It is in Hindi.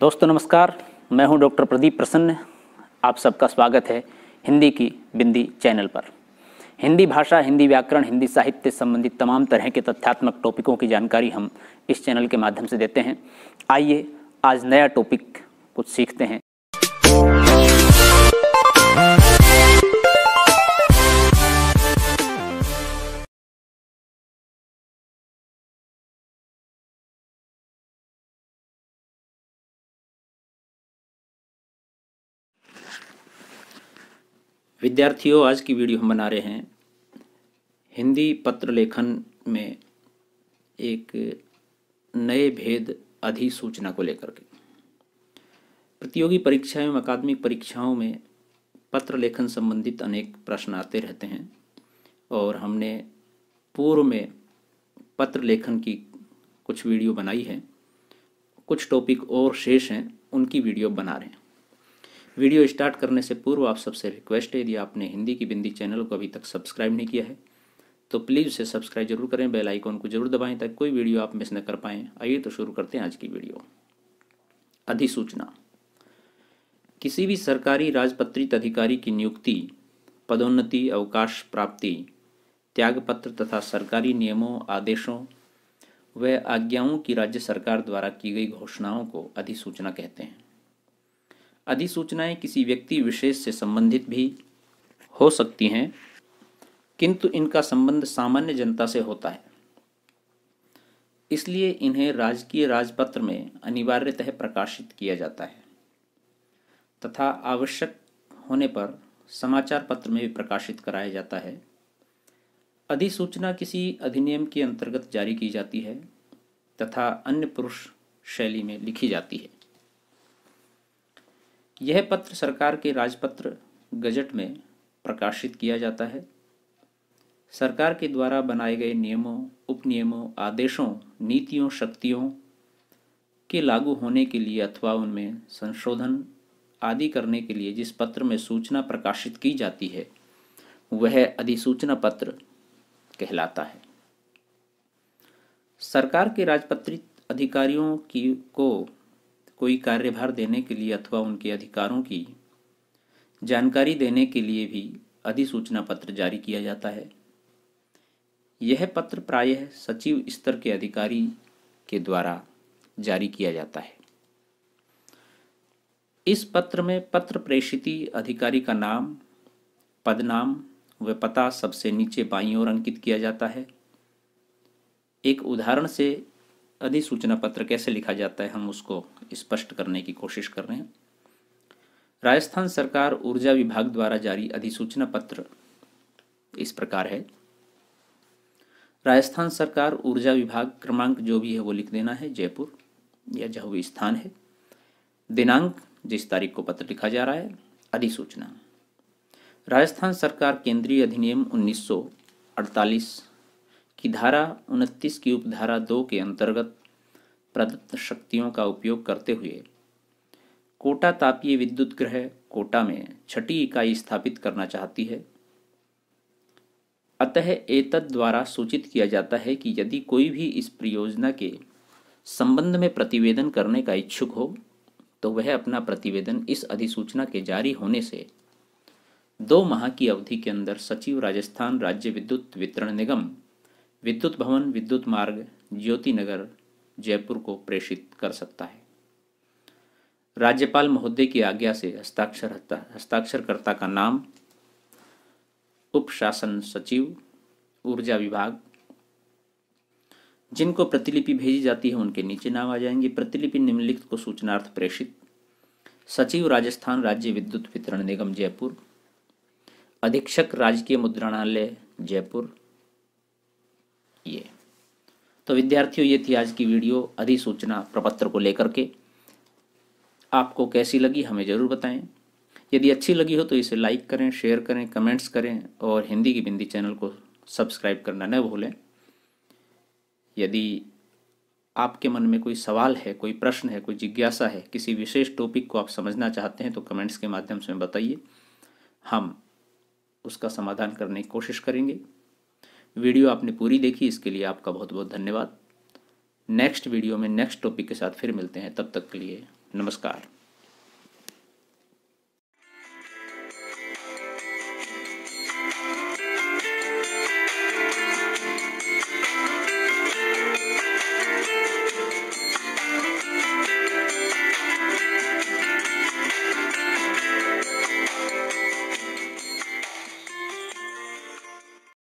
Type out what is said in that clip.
दोस्तों नमस्कार मैं हूं डॉक्टर प्रदीप प्रसन्न आप सबका स्वागत है हिंदी की बिंदी चैनल पर हिंदी भाषा हिंदी व्याकरण हिंदी साहित्य संबंधित तमाम तरह के तथ्यात्मक टॉपिकों की जानकारी हम इस चैनल के माध्यम से देते हैं आइए आज नया टॉपिक कुछ सीखते हैं विद्यार्थियों आज की वीडियो हम बना रहे हैं हिंदी पत्र लेखन में एक नए भेद अधिसूचना को लेकर के प्रतियोगी परीक्षाएं एवं अकादमिक परीक्षाओं में पत्र लेखन संबंधित अनेक प्रश्न आते रहते हैं और हमने पूर्व में पत्र लेखन की कुछ वीडियो बनाई है कुछ टॉपिक और शेष हैं उनकी वीडियो बना रहे हैं वीडियो स्टार्ट करने से पूर्व आप सबसे रिक्वेस्ट है यदि आपने हिंदी की बिंदी चैनल को अभी तक सब्सक्राइब नहीं किया है तो प्लीज़ उसे सब्सक्राइब जरूर करें बेल आइकॉन को जरूर दबाएं ताकि कोई वीडियो आप मिस न कर पाएं आइए तो शुरू करते हैं आज की वीडियो अधिसूचना किसी भी सरकारी राजपत्रित अधिकारी की नियुक्ति पदोन्नति अवकाश प्राप्ति त्यागपत्र तथा सरकारी नियमों आदेशों व आज्ञाओं की राज्य सरकार द्वारा की गई घोषणाओं को अधिसूचना कहते हैं अधिसूचनाएं किसी व्यक्ति विशेष से संबंधित भी हो सकती हैं किंतु इनका संबंध सामान्य जनता से होता है इसलिए इन्हें राजकीय राजपत्र में अनिवार्यतः प्रकाशित किया जाता है तथा आवश्यक होने पर समाचार पत्र में भी प्रकाशित कराया जाता है अधिसूचना किसी अधिनियम के अंतर्गत जारी की जाती है तथा अन्य पुरुष शैली में लिखी जाती है यह पत्र सरकार के राजपत्र गजट में प्रकाशित किया जाता है सरकार के द्वारा बनाए गए नियमों उपनियमों आदेशों नीतियों शक्तियों के लागू होने के लिए अथवा उनमें संशोधन आदि करने के लिए जिस पत्र में सूचना प्रकाशित की जाती है वह अधिसूचना पत्र कहलाता है सरकार के राजपत्रित अधिकारियों की को कोई कार्यभार देने के लिए अथवा उनके अधिकारों की जानकारी देने के लिए भी अधिसूचना पत्र जारी किया जाता है यह पत्र प्रायः सचिव स्तर के अधिकारी के द्वारा जारी किया जाता है इस पत्र में पत्र प्रेषिति अधिकारी का नाम पदनाम व पता सबसे नीचे बाईं ओर अंकित किया जाता है एक उदाहरण से अधिसूचना पत्र कैसे लिखा जाता है हम उसको स्पष्ट करने की कोशिश कर रहे हैं राजस्थान सरकार ऊर्जा विभाग द्वारा जारी अधिसूचना पत्र इस प्रकार है राजस्थान सरकार ऊर्जा विभाग क्रमांक जो भी है वो लिख देना है जयपुर या जो भी स्थान है दिनांक जिस तारीख को पत्र लिखा जा रहा है अधिसूचना राजस्थान सरकार केंद्रीय अधिनियम 1948 कि धारा उनतीस की उपधारा दो के अंतर्गत प्रदत्त शक्तियों का उपयोग करते हुए कोटा तापीय विद्युत ग्रह कोटा में छठी इकाई स्थापित करना चाहती है अतः एतद द्वारा सूचित किया जाता है कि यदि कोई भी इस परियोजना के संबंध में प्रतिवेदन करने का इच्छुक हो तो वह अपना प्रतिवेदन इस अधिसूचना के जारी होने से दो माह की अवधि के अंदर सचिव राजस्थान राज्य विद्युत वितरण निगम विद्युत भवन विद्युत मार्ग ज्योति नगर जयपुर को प्रेषित कर सकता है राज्यपाल महोदय की आज्ञा से हस्ताक्षर हस्ताक्षरकर्ता का नाम उप शासन सचिव ऊर्जा विभाग जिनको प्रतिलिपि भेजी जाती है उनके नीचे नाम आ जाएंगे प्रतिलिपि निम्नलिखित को सूचनार्थ प्रेषित सचिव राजस्थान राज्य विद्युत वितरण निगम जयपुर अधीक्षक राजकीय मुद्रणालय जयपुर ये तो विद्यार्थियों ये थी आज की वीडियो अधिसूचना प्रपत्र को लेकर के आपको कैसी लगी हमें ज़रूर बताएं यदि अच्छी लगी हो तो इसे लाइक करें शेयर करें कमेंट्स करें और हिंदी की बिंदी चैनल को सब्सक्राइब करना न भूलें यदि आपके मन में कोई सवाल है कोई प्रश्न है कोई जिज्ञासा है किसी विशेष टॉपिक को आप समझना चाहते हैं तो कमेंट्स के माध्यम से बताइए हम उसका समाधान करने की कोशिश करेंगे वीडियो आपने पूरी देखी इसके लिए आपका बहुत बहुत धन्यवाद नेक्स्ट वीडियो में नेक्स्ट टॉपिक के साथ फिर मिलते हैं तब तक के लिए नमस्कार